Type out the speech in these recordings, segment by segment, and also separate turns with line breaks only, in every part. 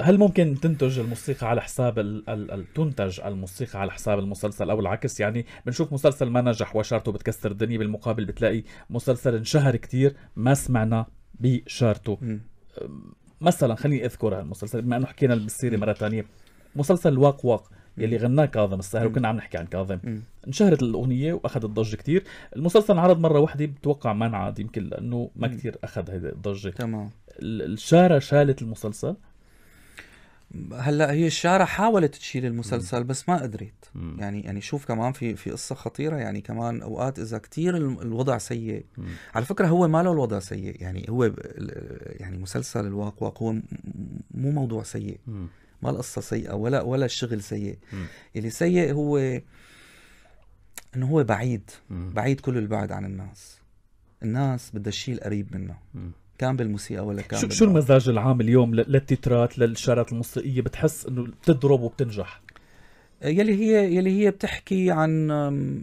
هل ممكن تنتج الموسيقى على حساب ال... الـ الـ تنتج الموسيقى على حساب المسلسل او العكس يعني بنشوف مسلسل ما نجح وشارته بتكسر الدنيا بالمقابل بتلاقي مسلسل انشهر كتير ما سمعنا بشارته مثلا خليني اذكر هالمسلسل بما انه حكينا بالسيره مره ثانيه مسلسل واق واق يلي غناه كاظم الساهر وكنا عم نحكي عن كاظم انشهرت الاغنيه واخذت ضجه كتير المسلسل انعرض مره واحده بتوقع ما انعاد يمكن لانه ما كتير اخذ هذه الضجه تمام الشاره شالت المسلسل هلا هي الشارع حاولت تشيل المسلسل بس ما قدرت يعني يعني
شوف كمان في في قصه خطيره يعني كمان اوقات اذا كثير الوضع سيء على فكره هو ما له الوضع سيء يعني هو يعني مسلسل الواقواق هو مو موضوع سيء ما القصه سيئه ولا ولا الشغل سيء اللي سيء هو انه هو بعيد بعيد كل البعد عن الناس الناس بدها الشيء القريب منها كان بالموسيقى ولا
كان شو, شو المزاج العام اليوم للتترات للشارات الموسيقيه بتحس انه بتضرب وبتنجح آه، يلي هي يلي هي
بتحكي عن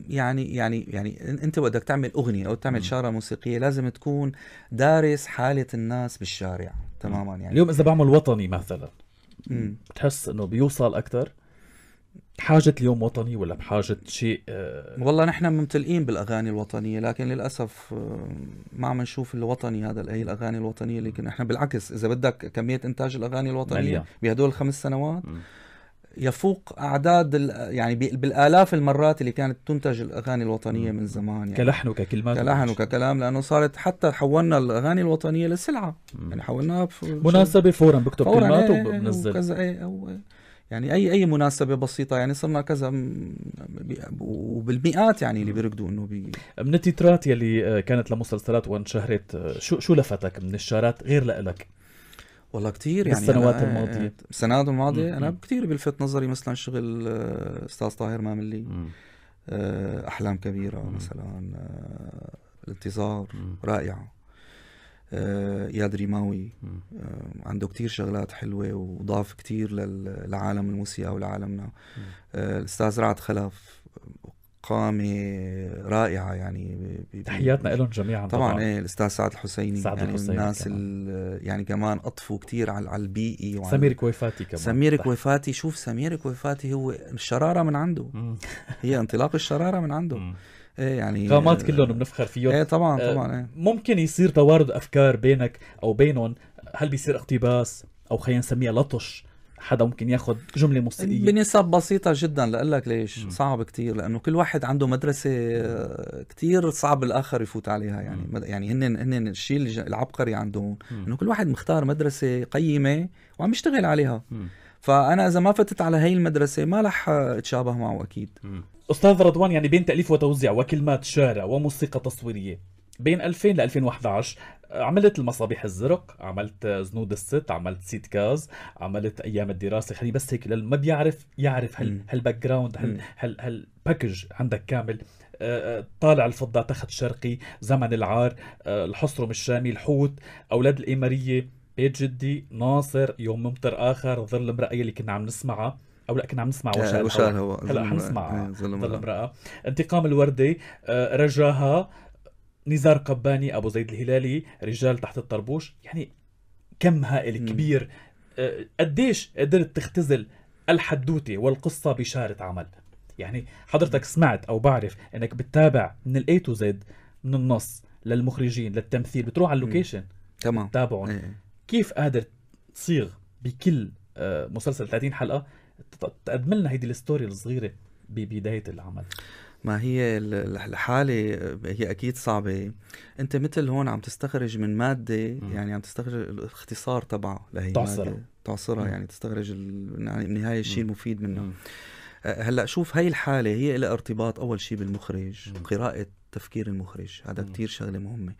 يعني يعني يعني انت بدك تعمل اغنيه او تعمل شاره موسيقيه لازم
تكون دارس حاله الناس بالشارع تماما يعني اليوم اذا بعمل وطني مثلا بتحس انه بيوصل اكثر بحاجة اليوم وطني ولا بحاجة شيء آه والله نحن ممتلئين بالأغاني الوطنية لكن للأسف آه،
ما عم نشوف الوطني هذا هي الأغاني الوطنية اللي كنا نحن بالعكس إذا بدك كمية إنتاج الأغاني الوطنية بهدول الخمس سنوات م. يفوق اعداد يعني بالالاف المرات اللي كانت تنتج الاغاني الوطنيه من زمان يعني كلحن وككلمات كلحن وككلام لانه صارت حتى حولنا الاغاني الوطنيه لسلعه يعني حولناها مناسبه فورا بكتب فوراً كلمات ايه وبنزل وكذا ايه يعني اي اي مناسبه بسيطه يعني صرنا كذا
وبالمئات يعني اللي بيركضوا انه بي... من التترات يلي آه، كانت لمسلسلات وانشهرت آه، شو شو لفتك من الشارات غير لإلك؟ والله كثير يعني بالسنوات الماضيه السنوات الماضيه انا
كثير بلفت نظري مثلا شغل آه، استاذ طاهر ماملي احلام كبيره مثلا الانتظار رائعه اياد آه، ريماوي آه، عنده كتير شغلات حلوه وضاف كتير للعالم الموسيقى ولعالمنا آه، الاستاذ رعد خلف قامة رائعة يعني تحياتنا لهم جميعا طبعا, طبعا. ايه الاستاذ سعد الحسيني سعد يعني الحسيني الناس كمان. يعني كمان اطفوا كثير على, على البيئي وعلى سمير كويفاتي كمان سمير كويفاتي شوف سمير كويفاتي هو الشرارة من عنده هي
انطلاق الشرارة من عنده ايه يعني غامات آه، كلهم بنفخر فيهم ايه طبعا آه، طبعا ايه. ممكن يصير توارد افكار بينك او بينهم هل بيصير اقتباس او خلينا نسميها لطش حدا ممكن ياخذ جمله موسيقيه بنسب بسيطه جدا لاقول لك ليش م. صعب
كتير لانه كل واحد عنده مدرسه آه، كتير صعب الاخر يفوت عليها يعني م. يعني هن هن الشيء العبقري عندهم انه كل واحد مختار مدرسه قيمه وعم يشتغل عليها م.
فانا اذا ما فتت على هي المدرسه ما رح اتشابه معه اكيد م. أستاذ رضوان يعني بين تأليف وتوزيع وكلمات شارع وموسيقى تصويرية بين 2000 ل 2011 عملت المصابيح الزرق عملت زنود الست عملت سيت كاز عملت ايام الدراسه خلي بس هيك للي ما بيعرف يعرف هال هالباك جراوند هال هال هالباكج عندك كامل آه، آه، طالع الفضه تخت شرقي زمن العار آه، الحصرم الشامي الحوت اولاد الاماريه بيت جدي ناصر يوم ممطر اخر ظل المرأة اللي كنا عم نسمعها او لا كنا عم نسمع آه، وشال وشال هو هلا حنسمع آه، ظلم انتقام الوردي آه، رجاها نزار قباني ابو زيد الهلالي رجال تحت الطربوش يعني كم هائل كبير قديش قدرت تختزل الحدوته والقصه بشاره عمل يعني حضرتك سمعت او بعرف انك بتتابع من الاي تو زد من النص للمخرجين للتمثيل بتروح على اللوكيشن تمام تتابعهم إيه. كيف قادر تصيغ بكل مسلسل 30 حلقه تقدم لنا هيدي الستوري الصغيره ببدايه العمل ما هي الحالة هي أكيد صعبة أنت مثل
هون عم تستخرج من مادة يعني عم تستخرج الاختصار تبعه لهي تعصرها تعصرها يعني تستخرج يعني بالنهاية الشيء المفيد منها أه، هلا شوف هي الحالة هي لها ارتباط أول شيء بالمخرج مم. قراءة تفكير المخرج هذا كتير شغلة مهمة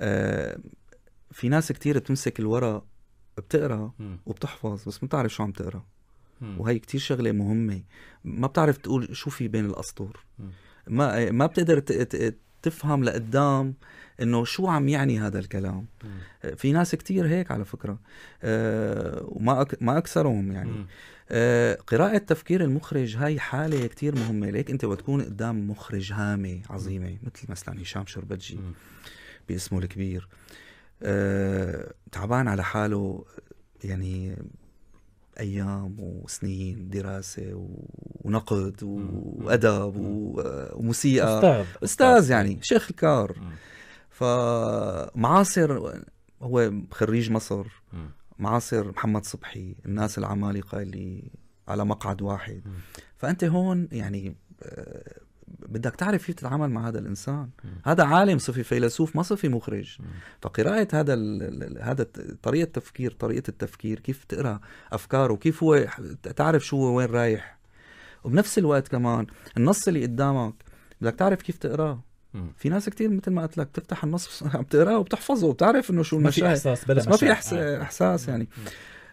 آه في ناس كتير بتمسك الورق بتقرا وبتحفظ بس ما بتعرف شو عم تقرا وهي كتير شغله مهمه ما بتعرف تقول شو في بين الاسطور ما ما بتقدر تفهم لقدام انه شو عم يعني هذا الكلام آه، في ناس كتير هيك على فكره آه، وما ما اكثرهم يعني آه، قراءه تفكير المخرج هاي حاله كتير مهمه ليك انت وتكون قدام مخرج هامه عظيمه مثل مثلا هشام شربتجي باسمه الكبير تعبان على حاله يعني ايام وسنين دراسه ونقد وادب وموسيقى استاذ استاذ يعني شيخ الكار فمعاصر هو خريج مصر معاصر محمد صبحي الناس العمالقه اللي على مقعد واحد فانت هون يعني آه، بدك تعرف كيف تتعامل مع هذا الانسان م. هذا عالم صفي فيلسوف ما صفي مخرج م. فقراءه هذا هذا طريقه تفكير طريقه التفكير كيف تقرا افكاره كيف هو تعرف شو هو وين رايح وبنفس الوقت كمان النص اللي قدامك بدك تعرف كيف تقراه في ناس كتير مثل ما قلت لك تفتح النص عم تقراه وبتحفظه وبتعرف انه شو المشاعر ما في احساس بلا ما في آه. احساس يعني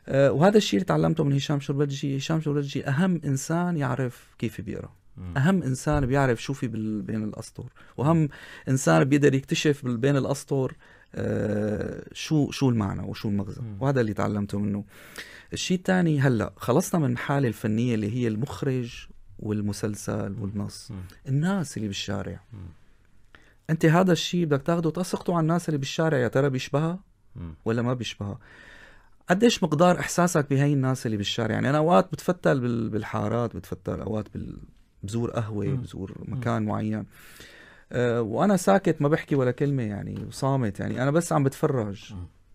آه وهذا الشيء اللي تعلمته من هشام شربتجي هشام شربتجي اهم انسان يعرف كيف بيقرا اهم انسان بيعرف شو في بين الاسطر واهم انسان بيقدر يكتشف بين الاسطر آه، شو شو المعنى وشو المغزى وهذا اللي تعلمته منه الشيء الثاني هلا خلصنا من الحاله الفنيه اللي هي المخرج والمسلسل والنص الناس اللي بالشارع انت هذا الشيء بدك تاخده تسقطه على الناس اللي بالشارع يا ترى بيشبهها ولا ما بيشبهها قديش مقدار احساسك بهي الناس اللي بالشارع يعني انا اوقات بتفتل بالحارات بتفتل اوقات بال بزور قهوه بزور مكان معين آه، وانا ساكت ما بحكي ولا كلمه يعني وصامت يعني انا بس عم بتفرج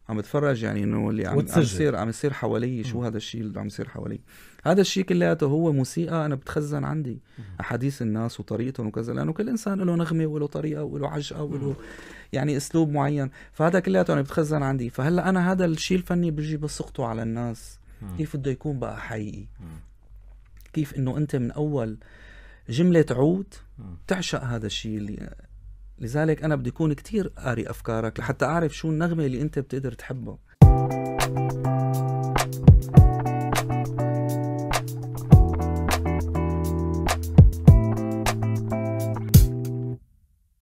عم بتفرج يعني انه اللي عم يصير عم يصير حوالي شو هذا الشيء اللي عم يصير حوالي هذا الشيء كلياته هو موسيقى انا بتخزن عندي احاديث الناس وطريقتهم وكذا لانه كل انسان له نغمه وله طريقه وله عجقه وله يعني اسلوب معين فهذا كلياته انا بتخزن عندي فهلا انا هذا الشيء الفني بجي بسقطه على الناس كيف بده يكون بقى حقيقي كيف انه انت من اول جملة عود تعشق هذا الشيء اللي لذلك أنا بدي أكون كتير قاري أفكارك لحتى أعرف شو النغمة اللي أنت بتقدر تحبها